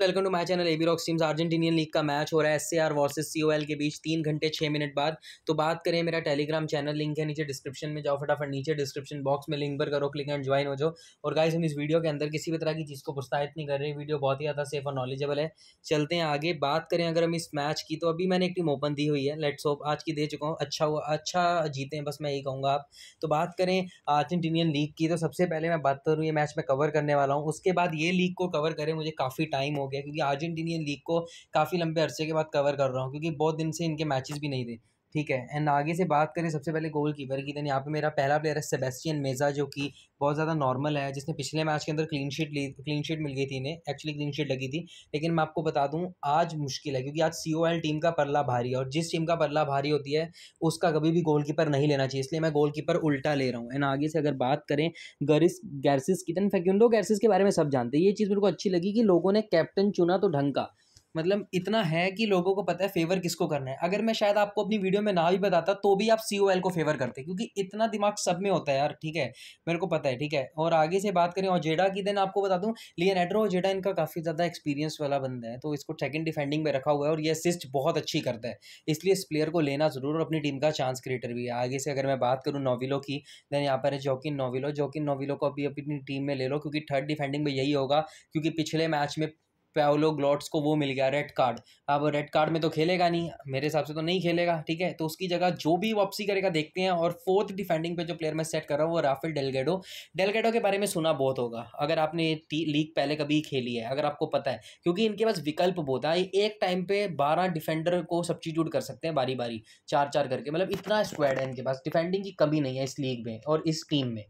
welcome to my channel AB rocks teams Argentinian league का match हो रहा है एस सी वर्सेस एल के बीच तीन घंटे छः मिनट बाद तो बात करें मेरा टेलीग्राम चैनल लिंक है नीचे डिस्क्रिप्शन में जाओ फटाफट नीचे डिस्क्रिप्शन बॉक्स में लिंक पर करो क्लिक एंड ज्वाइन हो जाओ और गाइस हम इस वीडियो के अंदर किसी भी तरह की चीज़ को प्रोत्साहित नहीं कर रहे वीडियो बहुत ही ज़्यादा सेफ और नॉलेजेबल है चलते हैं आगे बात करें अगर हम इस मैच की तो अभी मैंने एक टीम ओपन दी हुई है लेट्स होप आज की दे चुका हूँ अच्छा हुआ अच्छा जीते हैं बस मैं यही कहूँगा आप तो बात करें अर्जेंटीनियन लीग की तो सबसे पहले मैं बात करूँ ये मैच मैं कवर करने वाला हूँ उसके बाद ये लीग को कवर करें मुझे काफ़ी टाइम हो गया क्योंकि अर्जेंटीनियन लीग को काफ़ी लंबे अरसे के बाद कवर कर रहा हूँ क्योंकि बहुत दिन से इनके मैचेस भी नहीं थे ठीक है एंड आगे से बात करें सबसे पहले गोल कीपर की देन यहाँ पे मेरा पहला प्लेयर है सेबेस्टियन मेज़ा जो कि बहुत ज़्यादा नॉर्मल है जिसने पिछले मैच के अंदर क्लीन शीट ली क्लीन शीट मिल गई थी इन्हें एक्चुअली क्लीन शीट लगी थी लेकिन मैं आपको बता दूँ आज मुश्किल है क्योंकि आज सी टीम का परला भारी है और जिस टीम का परला भारी होती है उसका कभी भी गोल कीपर नहीं लेना चाहिए इसलिए मैं गोल कीपर उल्टा ले रहा हूँ एंड आगे से अगर बात करें गरिस गैरसिस की देन फेक्यूडो गैरसिस के बारे में सब जानते हैं ये चीज़ मेरे को अच्छी लगी कि लोगों ने कैप्टन चुना तो ढंग का मतलब इतना है कि लोगों को पता है फेवर किसको करना है अगर मैं शायद आपको अपनी वीडियो में ना भी बताता तो भी आप सी को फेवर करते क्योंकि इतना दिमाग सब में होता है यार ठीक है मेरे को पता है ठीक है और आगे से बात करें और जेडा की देन आपको बता दूँ लियन एड्रो ओजेडा जेडा इनका काफ़ी ज़्यादा एक्सपीरियंस वाला बंदा है तो इसको सेकंड डिफेंडिंग में रखा हुआ है और ये असिस्ट बहुत अच्छी करता है इसलिए इस प्लेयर को लेना ज़रूर और अपनी टीम का चांस क्रिएटर भी है आगे से अगर मैं बात करूँ नोविलो की देन यहाँ पर है जोकिन नोविलो जोकिन नोविलो को अभी अपनी टीम में ले लो क्योंकि थर्ड डिफेंडिंग में यही होगा क्योंकि पिछले मैच में प्यावलो ग्लॉट्स को वो मिल गया रेड कार्ड अब रेड कार्ड में तो खेलेगा नहीं मेरे हिसाब से तो नहीं खेलेगा ठीक है तो उसकी जगह जो भी वापसी करेगा देखते हैं और फोर्थ डिफेंडिंग पे जो प्लेयर मैं सेट कर रहा हूँ वो राफेल डेलगेडो डेलगेडो के बारे में सुना बहुत होगा अगर आपने लीग पहले कभी खेली है अगर आपको पता है क्योंकि इनके पास विकल्प बहुत है एक टाइम पे बारह डिफेंडर को सब्सटीट्यूट कर सकते हैं बारी बारी चार चार करके मतलब इतना स्क्वाड है इनके पास डिफेंडिंग की कमी नहीं है इस लीग में और इस टीम में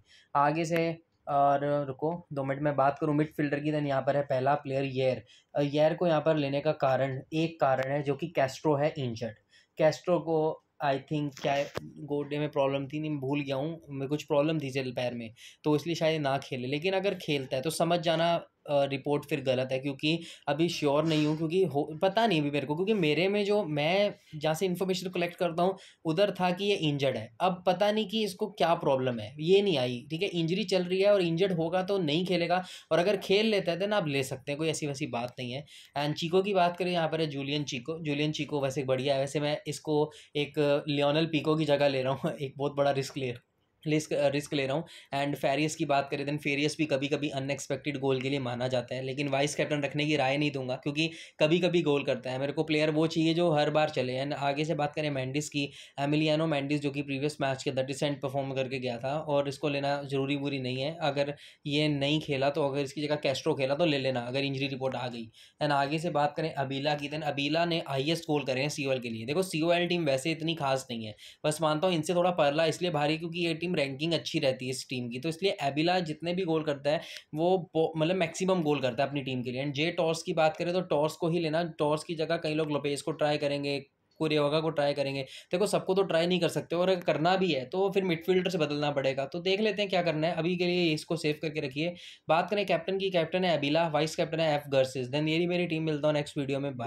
आगे से और रुको दो मिनट में बात करूँ मिड फील्डर की देन यहाँ पर है पहला प्लेयर येर येर को यहाँ पर लेने का कारण एक कारण है जो कि कैस्ट्रो है इंजर्ड कैस्ट्रो को आई थिंक क्या गोडे में प्रॉब्लम थी नहीं भूल गया हूँ मैं कुछ प्रॉब्लम थी जल पैर में तो इसलिए शायद ना खेले लेकिन अगर खेलता है तो समझ जाना रिपोर्ट फिर गलत है क्योंकि अभी श्योर नहीं हूँ क्योंकि हो पता नहीं अभी मेरे को क्योंकि मेरे में जो मैं जहाँ से इन्फॉर्मेशन कलेक्ट करता हूँ उधर था कि ये इंजर्ड है अब पता नहीं कि इसको क्या प्रॉब्लम है ये नहीं आई ठीक है इंजरी चल रही है और इंजर्ड होगा तो नहीं खेलेगा और अगर खेल लेता है देन आप ले सकते हैं कोई ऐसी वैसी बात नहीं है एंड चीको की बात करें यहाँ पर है जूलियन चीको जूलियन चीको वैसे बढ़िया है वैसे मैं इसको एक लियोनल पीको की जगह ले रहा हूँ एक बहुत बड़ा रिस्क ले रिस्क रिस्क ले रहा हूँ एंड फेरियस की बात करें देन फेरियस भी कभी कभी अनएक्सपेक्टेड गोल के लिए माना जाता है लेकिन वाइस कैप्टन रखने की राय नहीं दूंगा क्योंकि कभी कभी गोल करता है मेरे को प्लेयर वो चाहिए जो हर बार चले एंड आगे से बात करें मैंडिस की एमिलियानो मैंडिस जो कि प्रीवियस मैच के अंदर डिसेंट परफॉर्म करके गया था और इसको लेना ज़रूरी बुरी नहीं है अगर ये नहीं खेला तो अगर इसकी जगह कैस्ट्रो खेला तो ले लेना अगर इंजरी रिपोर्ट आ गई एंड आगे से बात करें अबीला की देन अबीला ने हाइएस्ट गोल करे हैं सी के लिए देखो सी टीम वैसे इतनी खास नहीं है बस मानता हूँ इनसे थोड़ा परला इसलिए भारी क्योंकि ये टीम रैंकिंग अच्छी रहती है इस टीम की तो इसलिए एबिला जितने भी गोल करता है वो मतलब मैक्सिमम गोल करता है अपनी टीम के लिए एंड जे टॉर्स की बात करें तो टॉर्स को ही लेना टॉर्स की जगह कई लोग लोपेज को ट्राई करेंगे कुरियोगा को ट्राई करेंगे देखो सबको तो ट्राई नहीं कर सकते और अगर करना भी है तो फिर मिडफील्डर से बदलना पड़ेगा तो देख लेते हैं क्या करना है अभी के लिए इसको सेव करके रखिए बात करें कैप्टन की कैप्टन है एबिला वाइस कैप्टन है एफ गर्सिस देन ये मेरी टीम मिलता हूँ नेक्स्ट वीडियो में बाय